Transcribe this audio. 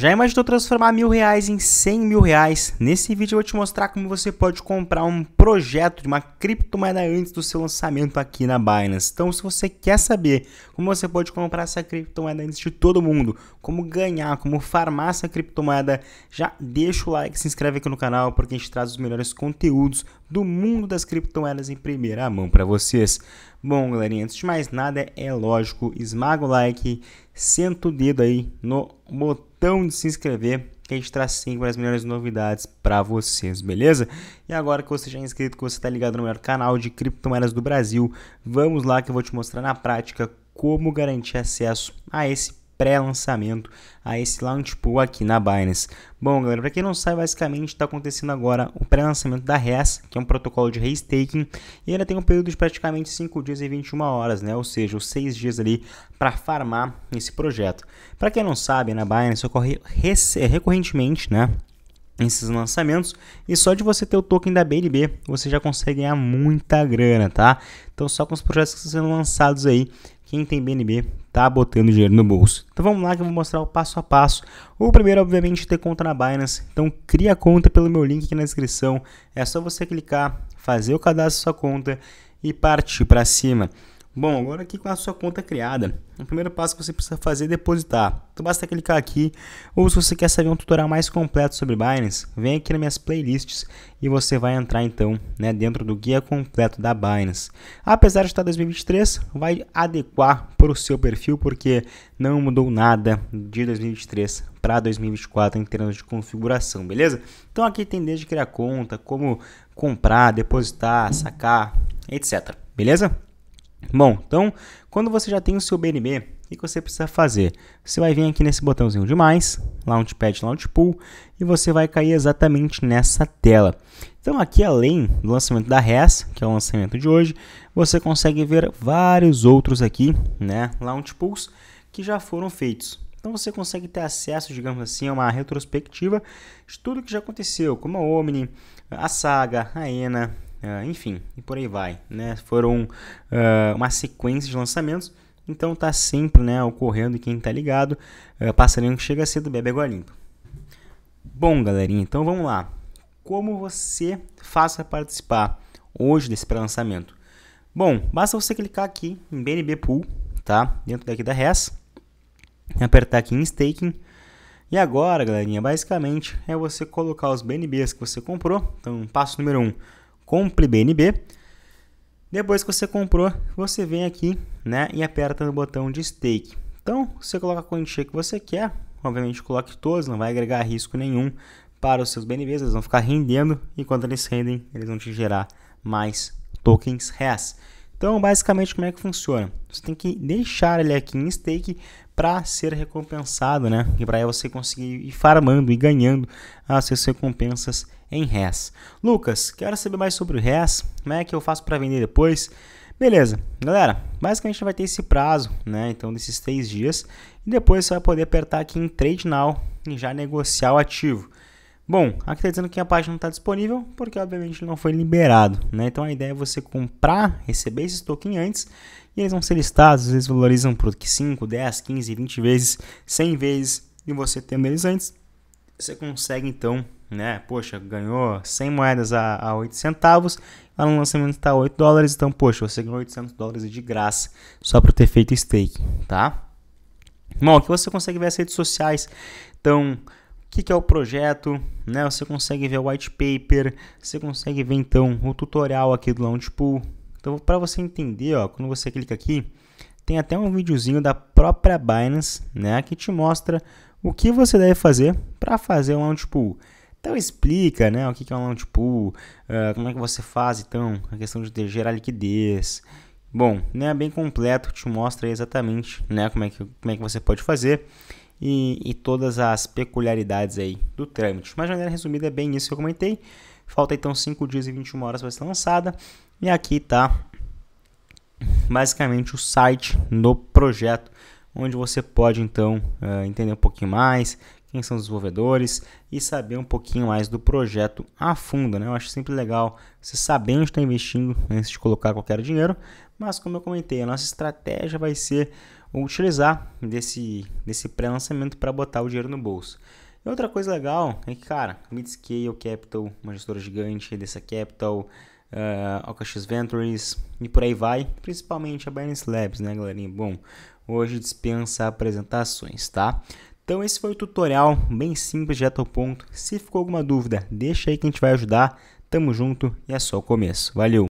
Já imaginou transformar mil reais em cem mil reais? Nesse vídeo eu vou te mostrar como você pode comprar um projeto de uma criptomoeda antes do seu lançamento aqui na Binance. Então se você quer saber como você pode comprar essa criptomoeda antes de todo mundo, como ganhar, como farmar essa criptomoeda, já deixa o like, se inscreve aqui no canal porque a gente traz os melhores conteúdos do mundo das criptomoedas em primeira mão para vocês. Bom galerinha, antes de mais nada é lógico, esmaga o like, senta o dedo aí no botão de se inscrever que a gente traz sempre as melhores novidades para vocês, beleza? E agora que você já é inscrito, que você está ligado no melhor canal de criptomoedas do Brasil, vamos lá que eu vou te mostrar na prática como garantir acesso a esse pré-lançamento a esse launch pool aqui na Binance. Bom, galera, para quem não sabe, basicamente está acontecendo agora o pré-lançamento da RES, que é um protocolo de restaking, e ela tem um período de praticamente 5 dias e 21 horas, né? Ou seja, os 6 dias ali para farmar esse projeto. Para quem não sabe, na Binance ocorre recorrentemente, né? esses lançamentos e só de você ter o token da BNB você já consegue ganhar muita grana, tá? Então só com os projetos que estão sendo lançados aí quem tem BNB tá botando dinheiro no bolso. Então vamos lá que eu vou mostrar o passo a passo. O primeiro, obviamente, é ter conta na Binance. Então cria a conta pelo meu link aqui na descrição. É só você clicar, fazer o cadastro da sua conta e partir para cima. Bom, agora aqui com a sua conta criada, o primeiro passo que você precisa fazer é depositar. Então basta clicar aqui, ou se você quer saber um tutorial mais completo sobre Binance, vem aqui nas minhas playlists e você vai entrar então né, dentro do guia completo da Binance. Apesar de estar 2023, vai adequar para o seu perfil porque não mudou nada de 2023 para 2024 em termos de configuração, beleza? Então aqui tem desde criar conta, como comprar, depositar, sacar, etc. Beleza? Bom, então, quando você já tem o seu BNB, o que você precisa fazer? Você vai vir aqui nesse botãozinho de mais, Launchpad, Launchpool, e você vai cair exatamente nessa tela. Então, aqui além do lançamento da RES, que é o lançamento de hoje, você consegue ver vários outros aqui, né, Launchpools, que já foram feitos. Então você consegue ter acesso, digamos assim, a uma retrospectiva de tudo que já aconteceu, como a Omni, a Saga, a Ena, Uh, enfim, e por aí vai. Né? Foram uh, uma sequência de lançamentos, então tá sempre né, ocorrendo e quem tá ligado, uh, passarinho que chega cedo bebe água limpa. Bom, galerinha, então vamos lá. Como você faz para participar hoje desse pré-lançamento? Bom, basta você clicar aqui em BNB Pool, tá? Dentro daqui da RES, apertar aqui em Staking, e agora, galerinha, basicamente é você colocar os BNBs que você comprou. Então, passo número 1, um, Compre BNB. Depois que você comprou, você vem aqui né, e aperta no botão de stake. Então, você coloca a quantia que você quer, obviamente coloque todos, não vai agregar risco nenhum para os seus BNBs, eles vão ficar rendendo, enquanto eles rendem, eles vão te gerar mais tokens RES. Então, basicamente, como é que funciona? Você tem que deixar ele aqui em stake para ser recompensado, né? E para você conseguir ir farmando e ganhando as suas recompensas em res. Lucas, quero saber mais sobre o res, como é que eu faço para vender depois? Beleza, galera, basicamente vai ter esse prazo, né? Então, desses três dias. E depois você vai poder apertar aqui em Trade Now e já negociar o ativo. Bom, aqui está dizendo que a página não está disponível porque, obviamente, não foi liberado. Né? Então, a ideia é você comprar, receber esses tokens antes e eles vão ser listados. Eles valorizam por 5, 10, 15, 20 vezes, 100 vezes. E você tendo eles antes, você consegue, então, né? Poxa, ganhou 100 moedas a, a 8 centavos. Lá no lançamento está 8 dólares. Então, poxa, você ganhou 800 dólares de graça só por ter feito stake, tá? Bom, aqui você consegue ver as redes sociais. Então que, que é o projeto, né? Você consegue ver o white paper, você consegue ver então o tutorial aqui do Launchpool. Então, para você entender, ó, quando você clica aqui, tem até um videozinho da própria Binance, né, que te mostra o que você deve fazer para fazer um Launchpool. Então explica, né, o que, que é um Launchpool, uh, ah, como é que você faz então a questão de gerar liquidez. Bom, né, bem completo, te mostra exatamente, né, como é que como é que você pode fazer e, e todas as peculiaridades aí do trâmite. Mas de maneira resumida é bem isso que eu comentei. Falta então 5 dias e 21 horas para ser lançada. E aqui está basicamente o site do projeto, onde você pode então eh, entender um pouquinho mais quem são os desenvolvedores e saber um pouquinho mais do projeto a fundo. Né? Eu acho sempre legal você saber onde está investindo antes de colocar qualquer dinheiro, mas como eu comentei, a nossa estratégia vai ser ou utilizar desse, desse pré-lançamento para botar o dinheiro no bolso. E outra coisa legal é que, cara, Midscale Capital, uma gestora gigante dessa Capital, uh, ah, OKX Ventures e por aí vai, principalmente a Binance Labs, né, galerinha? Bom, hoje dispensa apresentações, tá? Então esse foi o tutorial, bem simples, direto ao ponto. Se ficou alguma dúvida, deixa aí que a gente vai ajudar. Tamo junto e é só o começo. Valeu!